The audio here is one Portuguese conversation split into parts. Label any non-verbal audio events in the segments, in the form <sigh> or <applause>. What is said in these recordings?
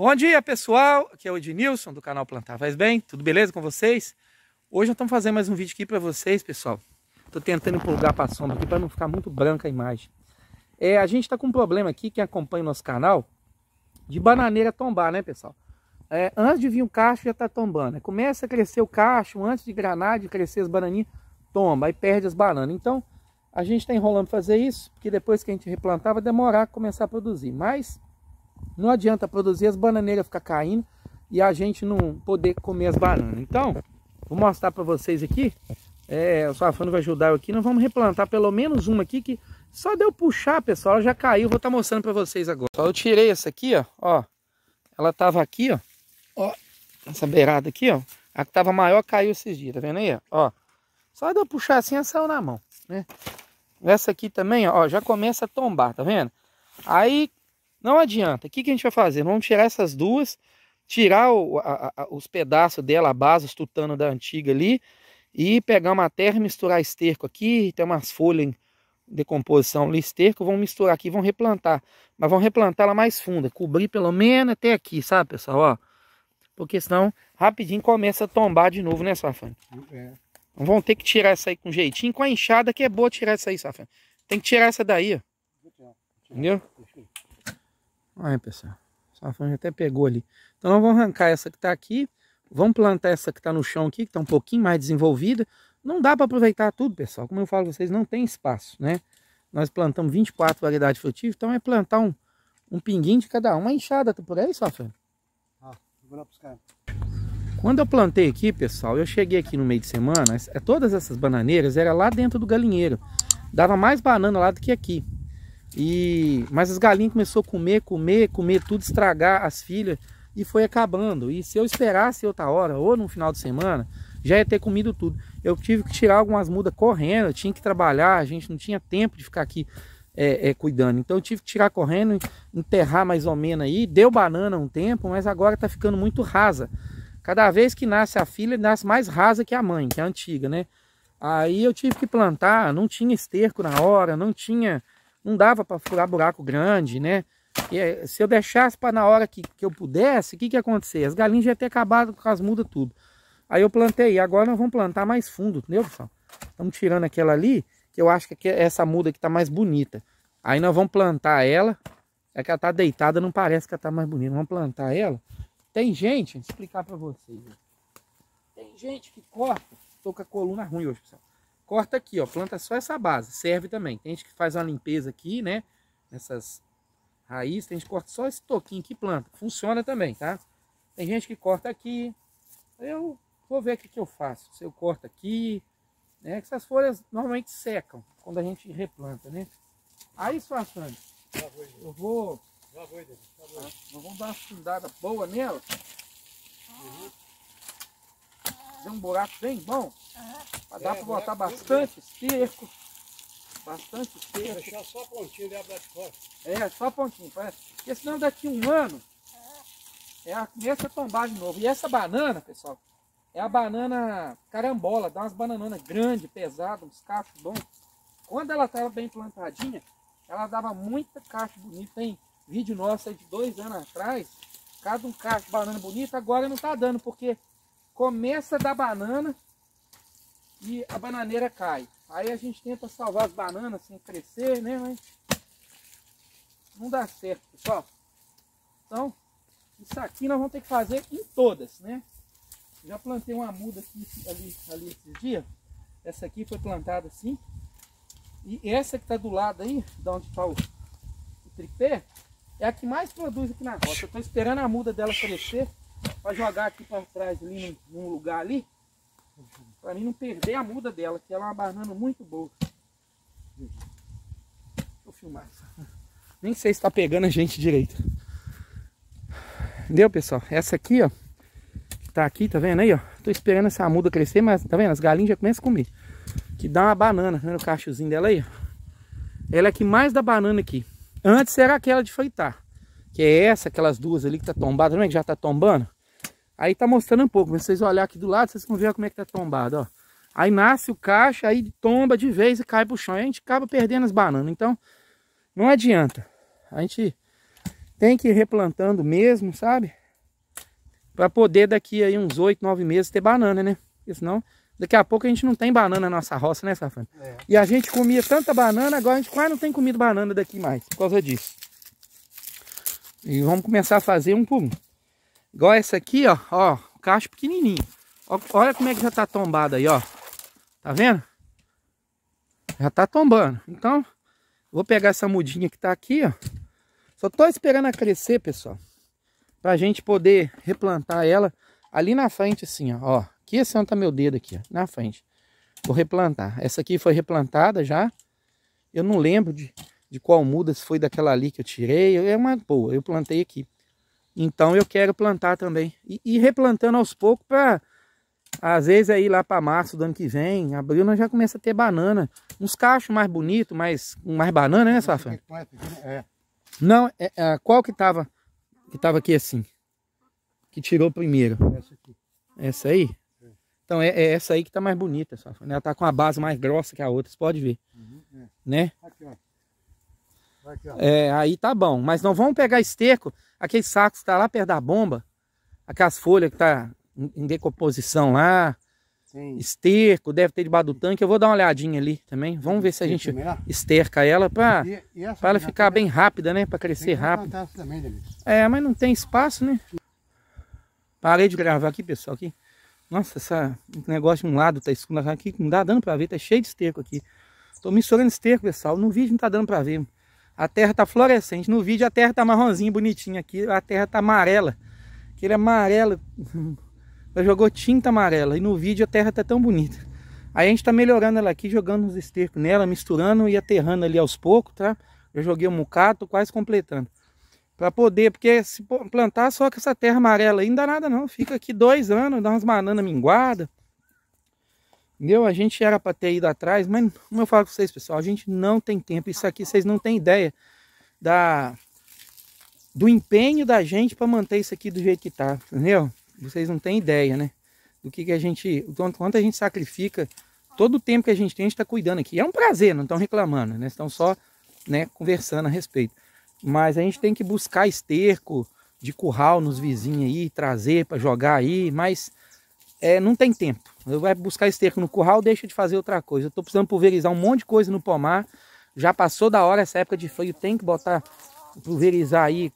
Bom dia pessoal, aqui é o Ednilson do canal Plantar Faz Bem, tudo beleza com vocês? Hoje eu estou fazendo mais um vídeo aqui para vocês pessoal, estou tentando empolgar para a sombra aqui para não ficar muito branca a imagem. É, a gente está com um problema aqui, quem acompanha o nosso canal, de bananeira tombar né pessoal? É, antes de vir o cacho já está tombando, né? começa a crescer o cacho, antes de granar, de crescer as bananinhas, tomba, aí perde as bananas. Então a gente está enrolando fazer isso, porque depois que a gente replantar vai demorar a começar a produzir, mas não adianta produzir, as bananeiras ficar caindo e a gente não poder comer as bananas. Então, vou mostrar para vocês aqui. É, o Safano vai ajudar eu aqui. Nós vamos replantar pelo menos uma aqui que só deu puxar, pessoal. Ela já caiu. Vou estar tá mostrando para vocês agora. Só eu tirei essa aqui, ó. ó. Ela tava aqui, ó. ó. Essa beirada aqui, ó. A que tava maior caiu esses dias, tá vendo aí? Ó. Só deu puxar assim, ela saiu na mão, né? Essa aqui também, ó, já começa a tombar, tá vendo? Aí não adianta. O que, que a gente vai fazer? Vamos tirar essas duas, tirar o, a, a, os pedaços dela, a base, os da antiga ali, e pegar uma terra, misturar esterco aqui, tem umas folhas em decomposição ali, esterco, vão misturar aqui, vão replantar. Mas vão replantar ela mais funda, cobrir pelo menos até aqui, sabe, pessoal? Ó, porque senão rapidinho começa a tombar de novo, né, Safane? É. Vão então, ter que tirar essa aí com jeitinho, com a enxada que é boa tirar essa aí, Safane. Tem que tirar essa daí, ó. Entendeu? Olha, pessoal. Só foi até pegou ali. Então nós vamos arrancar essa que está aqui. Vamos plantar essa que está no chão aqui, que está um pouquinho mais desenvolvida. Não dá para aproveitar tudo, pessoal. Como eu falo, vocês não tem espaço, né? Nós plantamos 24 variedades frutíferas, então é plantar um, um pinguinho de cada uma. enxada tá por aí, Safran? Ah, vou lá buscar. Quando eu plantei aqui, pessoal, eu cheguei aqui no meio de semana, é todas essas bananeiras eram lá dentro do galinheiro. Dava mais banana lá do que aqui. E mas as galinhas começou a comer, comer, comer tudo, estragar as filhas e foi acabando. E se eu esperasse outra hora ou no final de semana, já ia ter comido tudo. Eu tive que tirar algumas mudas correndo, eu tinha que trabalhar, a gente não tinha tempo de ficar aqui é, é, cuidando. Então eu tive que tirar correndo, enterrar mais ou menos aí. Deu banana um tempo, mas agora tá ficando muito rasa. Cada vez que nasce a filha, nasce mais rasa que a mãe, que é a antiga, né? Aí eu tive que plantar, não tinha esterco na hora, não tinha não dava para furar buraco grande, né? E, eh, se eu deixasse para na hora que, que eu pudesse, o que, que ia acontecer? As galinhas já ter acabado com as mudas tudo. Aí eu plantei, agora nós vamos plantar mais fundo, entendeu, pessoal? Estamos tirando aquela ali, que eu acho que é essa muda que está mais bonita. Aí nós vamos plantar ela, é que ela está deitada, não parece que ela está mais bonita. Vamos plantar ela. Tem gente, vou explicar para vocês. Tem gente que corta, estou com a coluna ruim hoje, pessoal corta aqui, ó, planta só essa base, serve também. Tem gente que faz uma limpeza aqui, né, nessas raízes, tem gente que corta só esse toquinho que planta, funciona também, tá? Tem gente que corta aqui, eu vou ver o que, que eu faço, se eu corto aqui, né, que essas folhas normalmente secam quando a gente replanta, né? Aí, Suassane, eu vou... Nós tá? vamos dar uma fundada boa nela. Uhum fazer um buraco bem bom. dá é, para botar é bastante cerco. Bastante cerco. Deixar só a pontinha dela de fora. É, só a pontinha. Porque senão daqui um ano ela é começa a tombar de novo. E essa banana, pessoal, é a banana carambola. Dá umas bananonas grandes, pesadas, uns cachos bons. Quando ela estava bem plantadinha, ela dava muita caixa bonita. Tem vídeo nosso aí de dois anos atrás. Cada um cacho de banana bonita, agora não está dando, porque começa da banana e a bananeira cai. Aí a gente tenta salvar as bananas sem crescer, né? Mas não dá certo, pessoal. Então, isso aqui nós vamos ter que fazer em todas, né? Já plantei uma muda aqui, ali, ali esses dias. Essa aqui foi plantada assim. E essa que tá do lado aí, da onde tá o, o tripé, é a que mais produz aqui na roça. Eu tô esperando a muda dela crescer para jogar aqui para trás, ali num, num lugar ali, para mim não perder a muda dela, que ela é uma banana muito boa. Deixa eu filmar. Nem sei se está pegando a gente direito. Entendeu, pessoal? Essa aqui, ó, que tá aqui, tá vendo aí, ó? Tô esperando essa muda crescer, mas tá vendo? As galinhas já começam a comer. Que dá uma banana, tá vendo o cachozinho dela aí, ó? Ela é que mais dá banana aqui. Antes era aquela de fritar que é essa, aquelas duas ali que tá tombada, não é que já tá tombando? Aí tá mostrando um pouco, mas vocês olhar aqui do lado, vocês vão ver como é que tá tombado, ó. Aí nasce o caixa, aí tomba de vez e cai pro chão. Aí a gente acaba perdendo as bananas. Então, não adianta. A gente tem que ir replantando mesmo, sabe? Pra poder daqui aí uns oito nove meses ter banana, né? Porque senão, daqui a pouco a gente não tem banana na nossa roça, né, Safran? É. E a gente comia tanta banana, agora a gente quase não tem comido banana daqui mais, por causa disso. E vamos começar a fazer um por um. Igual essa aqui, ó. Ó, cacho pequenininho. Ó, olha como é que já tá tombado aí, ó. Tá vendo? Já tá tombando. Então, vou pegar essa mudinha que tá aqui, ó. Só tô esperando a crescer, pessoal. Pra gente poder replantar ela ali na frente, assim, ó. ó aqui esse ano tá meu dedo aqui, ó. Na frente. Vou replantar. Essa aqui foi replantada já. Eu não lembro de de qual muda, se foi daquela ali que eu tirei. É uma boa, eu plantei aqui. Então eu quero plantar também. E, e replantando aos poucos para... Às vezes aí lá para março do ano que vem, abril, nós já começa a ter banana. Uns cachos mais bonitos, mais, mais banana, né, Safra? É. Não, é, é, qual que tava, que tava aqui assim? Que tirou primeiro? Essa aqui. Essa aí? Então é, é, essa aí que tá mais bonita, Safran. Né? Ela tá com a base mais grossa que a outra, você pode ver. Uhum, é. né? Aqui, ó é, aí tá bom. Mas não vamos pegar esterco, aqueles sacos que tá lá perto da bomba, aquelas folhas que tá em decomposição lá, Sim. esterco, deve ter debaixo do tanque. Eu vou dar uma olhadinha ali também. Vamos ver se a gente esterca ela para ela ficar bem rápida, né? Para crescer rápido. Também, é, mas não tem espaço, né? Parei de gravar aqui, pessoal. Aqui. Nossa, essa negócio de um lado tá escuro aqui, não dá dando para ver, tá cheio de esterco aqui. Tô misturando esterco, pessoal. No vídeo não tá dando para ver a terra tá florescente. No vídeo a terra tá marronzinha, bonitinha aqui, a terra tá amarela. Aquele amarelo, <laughs> ela jogou tinta amarela e no vídeo a terra tá tão bonita. Aí a gente tá melhorando ela aqui, jogando os estercos nela, misturando e aterrando ali aos poucos, tá? Eu joguei um mucato, quase completando. Pra poder, porque se plantar só com essa terra amarela aí, não dá nada não. Fica aqui dois anos, dá umas bananas minguadas. Meu, a gente era para ter ido atrás, mas como eu falo com vocês, pessoal, a gente não tem tempo. Isso aqui vocês não têm ideia da do empenho da gente para manter isso aqui do jeito que tá, entendeu? Vocês não têm ideia, né? Do que que a gente, quanto a gente sacrifica, todo o tempo que a gente tem, a gente está cuidando aqui. É um prazer, não estão reclamando, né? Estão só, né, conversando a respeito. Mas a gente tem que buscar esterco de curral nos vizinhos aí, trazer para jogar aí, mas é, não tem tempo. Eu vou buscar esterco no curral, deixa de fazer outra coisa. Eu estou precisando pulverizar um monte de coisa no pomar. Já passou da hora essa época de frio, tem que botar pulverizar aí,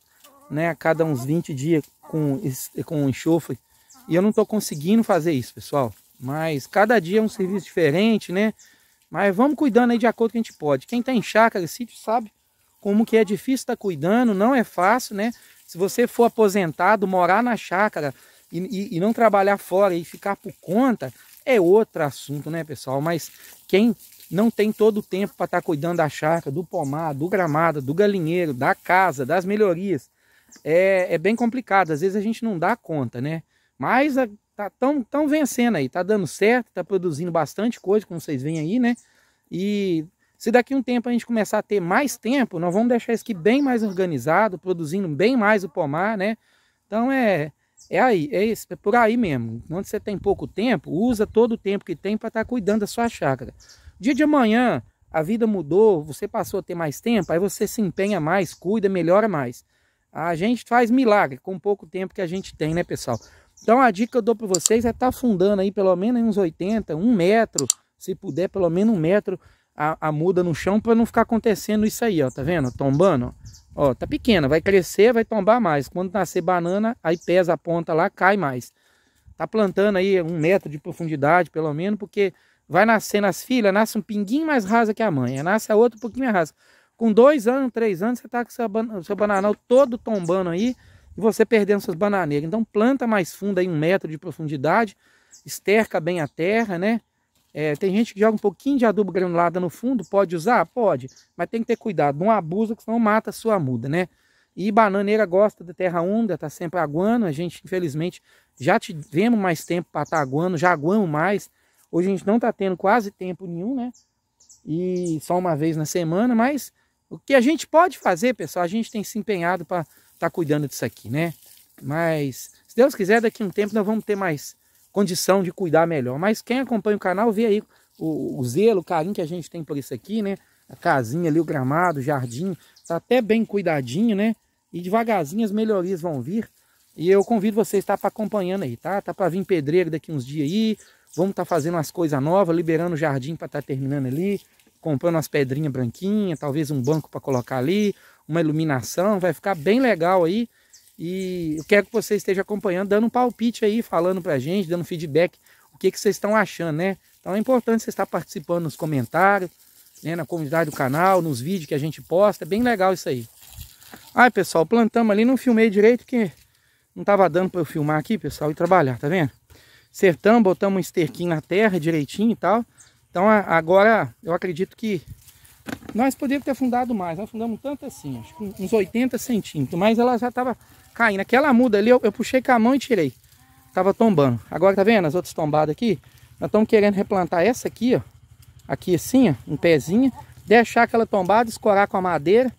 né, a cada uns 20 dias com com enxofre. E eu não estou conseguindo fazer isso, pessoal. Mas cada dia é um serviço diferente, né? Mas vamos cuidando aí de acordo com a gente pode. Quem está em chácara, sítio, sabe como que é difícil estar tá cuidando, não é fácil, né? Se você for aposentado, morar na chácara, e, e, e não trabalhar fora e ficar por conta é outro assunto, né, pessoal? Mas quem não tem todo o tempo para estar tá cuidando da chácara, do pomar, do gramado, do galinheiro, da casa, das melhorias, é, é bem complicado. Às vezes a gente não dá conta, né? Mas a, tá tão, tão vencendo aí, tá dando certo, tá produzindo bastante coisa, como vocês veem aí, né? E se daqui um tempo a gente começar a ter mais tempo, nós vamos deixar isso aqui bem mais organizado, produzindo bem mais o pomar, né? Então é, é aí, é isso, é por aí mesmo. Quando você tem pouco tempo, usa todo o tempo que tem para estar tá cuidando da sua chácara. Dia de amanhã, a vida mudou, você passou a ter mais tempo, aí você se empenha mais, cuida, melhora mais. A gente faz milagre com pouco tempo que a gente tem, né, pessoal? Então a dica que eu dou para vocês é estar tá fundando aí pelo menos uns 80, um metro, se puder, pelo menos um metro a, a muda no chão para não ficar acontecendo isso aí, ó, tá vendo? Tombando, ó, tá pequena, vai crescer, vai tombar mais. Quando nascer banana, aí pesa a ponta lá, cai mais. Tá plantando aí um metro de profundidade, pelo menos, porque vai nascendo as filhas, nasce um pinguinho mais rasa que a mãe, nasce a outra um pouquinho mais rasa. Com dois anos, três anos, você tá com seu, seu bananal todo tombando aí e você perdendo suas bananeiras. Então planta mais fundo aí, um metro de profundidade, esterca bem a terra, né? É, tem gente que joga um pouquinho de adubo granulado no fundo, pode usar? Pode, mas tem que ter cuidado, não abusa, senão mata a sua muda, né? E bananeira gosta de terra úmida, tá sempre aguando. A gente, infelizmente, já tivemos mais tempo para estar tá aguando, já aguamos mais. Hoje a gente não tá tendo quase tempo nenhum, né? E só uma vez na semana, mas o que a gente pode fazer, pessoal, a gente tem se empenhado para estar tá cuidando disso aqui, né? Mas, se Deus quiser, daqui a um tempo nós vamos ter mais condição de cuidar melhor. Mas quem acompanha o canal vê aí o, o zelo, o carinho que a gente tem por isso aqui, né? A casinha ali, o gramado, o jardim, tá até bem cuidadinho, né? E devagarzinho as melhorias vão vir. E eu convido vocês a estar tá, acompanhando aí, tá? Tá para vir pedreiro daqui uns dias aí. Vamos estar tá fazendo umas coisas novas, liberando o jardim para estar tá terminando ali, comprando umas pedrinhas branquinhas, talvez um banco para colocar ali, uma iluminação, vai ficar bem legal aí. E eu quero que você esteja acompanhando, dando um palpite aí, falando para a gente, dando feedback, o que, que vocês estão achando, né? Então é importante você estar participando nos comentários, né, na comunidade do canal, nos vídeos que a gente posta, é bem legal isso aí. Ai, pessoal, plantamos ali, não filmei direito porque não estava dando para eu filmar aqui, pessoal, e trabalhar, tá vendo? Acertamos, botamos um esterquinho na terra direitinho e tal. Então agora eu acredito que nós poderíamos ter fundado mais, nós fundamos tanto assim, acho que uns 80 centímetros, mas ela já estava caindo. Aquela muda ali eu, eu puxei com a mão e tirei. Tava tombando. Agora tá vendo as outras tombadas aqui? Nós estamos querendo replantar essa aqui, ó. Aqui assim, ó, Um pezinho. Deixar aquela tombada, escorar com a madeira.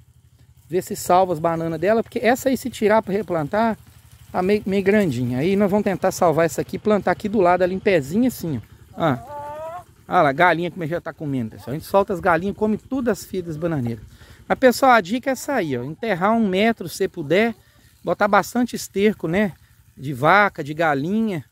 Ver se salva as bananas dela. Porque essa aí se tirar para replantar, tá meio, meio grandinha. Aí nós vamos tentar salvar essa aqui. Plantar aqui do lado ali em pezinho assim, ó. Ah. Olha lá, galinha como já tá comendo, pessoal. A gente solta as galinhas, come tudo as fidas bananeiras. Mas, pessoal, a dica é essa aí, ó. Enterrar um metro, se puder botar bastante esterco, né? De vaca, de galinha,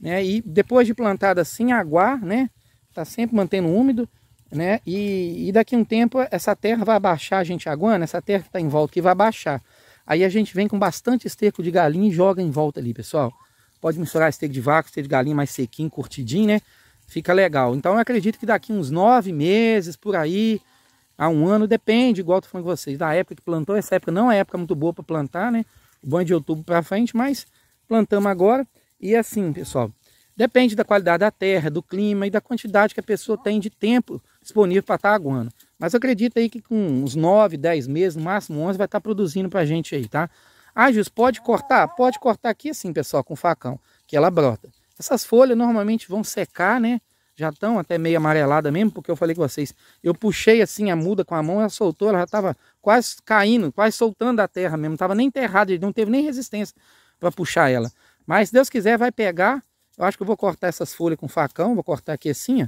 né? E depois de plantada assim, aguar, né? Tá sempre mantendo úmido, né? E, e daqui a um tempo essa terra vai abaixar, a gente aguando, essa terra que tá em volta que vai abaixar. Aí a gente vem com bastante esterco de galinha e joga em volta ali, pessoal. Pode misturar esterco de vaca, esterco de galinha mais sequinho, curtidinho, né? Fica legal. Então eu acredito que daqui uns nove meses, por aí, a um ano, depende, igual eu tô falando com vocês, da época que plantou, essa época não é época muito boa para plantar, né? bom de outubro para frente, mas plantamos agora. E assim, pessoal, depende da qualidade da terra, do clima e da quantidade que a pessoa tem de tempo disponível para estar tá aguando. Mas acredita aí que com uns 9, 10 meses, no máximo 11, vai estar tá produzindo para a gente aí, tá? Ah, Jus, pode cortar? Pode cortar aqui assim, pessoal, com facão, que ela brota. Essas folhas normalmente vão secar, né? já estão até meio amarelada mesmo, porque eu falei com vocês, eu puxei assim a muda com a mão, ela soltou, ela já estava quase caindo, quase soltando a terra mesmo, estava nem enterrada, não teve nem resistência para puxar ela. Mas se Deus quiser, vai pegar, eu acho que eu vou cortar essas folhas com facão, vou cortar aqui assim, ó,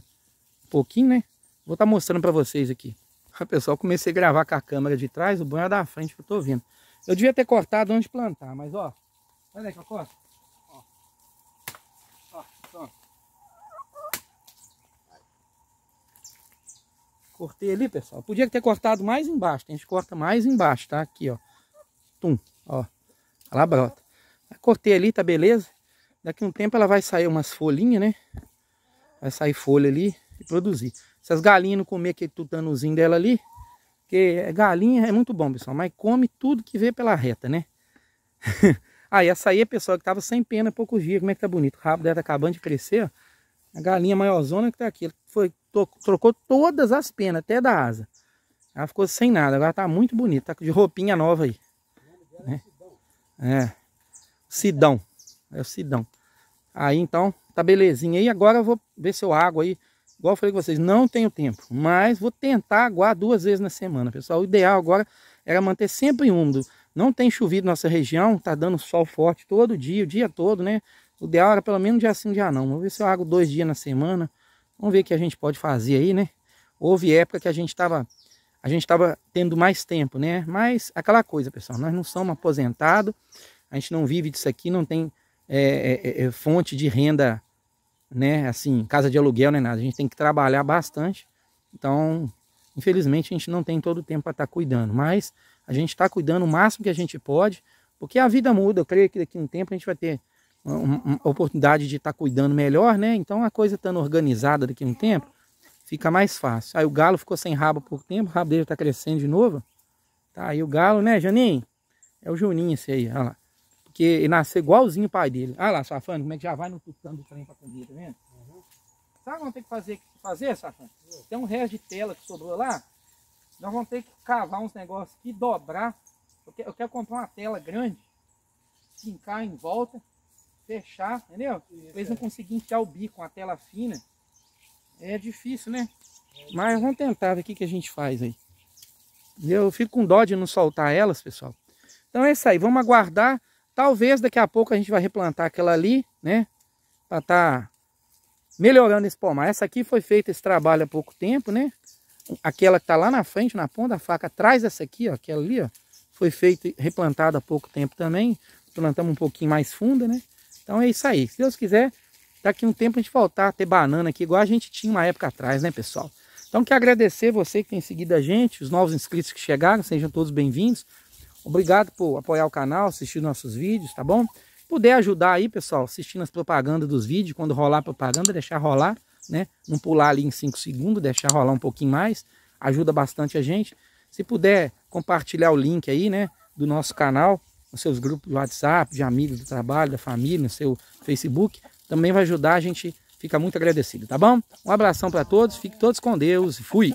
um pouquinho, né? Vou estar tá mostrando para vocês aqui. Ah, pessoal, comecei a gravar com a câmera de trás, o banho é da frente que eu estou vendo. Eu devia ter cortado onde plantar, mas ó, olha que eu corto. Cortei ali, pessoal. Podia ter cortado mais embaixo. A gente corta mais embaixo, tá? Aqui, ó. Tum, ó. lá brota. Cortei ali, tá beleza? Daqui um tempo ela vai sair umas folhinhas, né? Vai sair folha ali e produzir. Se as galinhas não comer aquele tutanozinho dela ali, porque é galinha é muito bom, pessoal, mas come tudo que vê pela reta, né? ah, <laughs> essa aí é, pessoal que tava sem pena há poucos dias. Como é que tá bonito? O rabo dela tá acabando de crescer, ó. A galinha maiorzona que tá aqui. Foi, trocou todas as penas, até da asa. Ela ficou sem nada, agora tá muito bonita, tá de roupinha nova aí. Né? É. Sidão. É o Sidão. Aí então, tá belezinha aí. Agora eu vou ver se eu água aí. Igual eu falei com vocês, não tenho tempo, mas vou tentar aguar duas vezes na semana, pessoal. O ideal agora era manter sempre úmido. Não tem chovido nossa região, tá dando sol forte todo dia, o dia todo, né? O ideal era pelo menos dia sim, dia não. Vou ver se eu água dois dias na semana Vamos ver o que a gente pode fazer aí, né? Houve época que a gente estava a gente estava tendo mais tempo, né? Mas aquela coisa, pessoal, nós não somos aposentados, a gente não vive disso aqui, não tem é, é, é, é fonte de renda, né? Assim, casa de aluguel, nem né, nada. A gente tem que trabalhar bastante. Então, infelizmente, a gente não tem todo o tempo para estar tá cuidando, mas a gente está cuidando o máximo que a gente pode, porque a vida muda. Eu creio que daqui a um tempo a gente vai ter uma oportunidade de estar tá cuidando melhor, né? Então a coisa estando organizada daqui a um tempo, fica mais fácil. Aí o galo ficou sem rabo por tempo, o rabo dele tá crescendo de novo. Tá aí o galo, né, Janinho? É o Juninho esse aí, olha lá. Porque ele nasceu igualzinho o pai dele. Olha lá, Safano, como é que já vai no tutano do trem pra comer, tá vendo? Uhum. Sabe o que ter que fazer, fazer Safano? Uhum. Tem um resto de tela que sobrou lá. Nós vamos ter que cavar uns negócios aqui, dobrar. Eu quero, eu quero comprar uma tela grande, fincar em volta fechar, entendeu? Isso, eles não é. conseguiam enfiar o bico com a tela fina. É difícil, né? É. Mas vamos tentar ver o que, que a gente faz aí. Eu fico com dó de não soltar elas, pessoal. Então é isso aí, vamos aguardar. Talvez daqui a pouco a gente vai replantar aquela ali, né? Pra tá melhorando esse pomar. Essa aqui foi feita esse trabalho há pouco tempo, né? Aquela que tá lá na frente, na ponta da faca, atrás dessa aqui, ó, aquela ali, ó. Foi feita, replantada há pouco tempo também. Plantamos um pouquinho mais funda, né? Então é isso aí. Se Deus quiser, daqui um tempo a gente voltar a ter banana aqui, igual a gente tinha uma época atrás, né, pessoal? Então, quero agradecer você que tem seguido a gente, os novos inscritos que chegaram, sejam todos bem-vindos. Obrigado por apoiar o canal, assistir nossos vídeos, tá bom? Puder ajudar aí, pessoal, assistindo as propagandas dos vídeos, quando rolar propaganda, deixar rolar, né? Não pular ali em 5 segundos, deixar rolar um pouquinho mais, ajuda bastante a gente. Se puder compartilhar o link aí, né, do nosso canal, nos seus grupos do WhatsApp, de amigos do trabalho, da família, no seu Facebook, também vai ajudar, a gente fica muito agradecido, tá bom? Um abração para todos, fiquem todos com Deus, fui!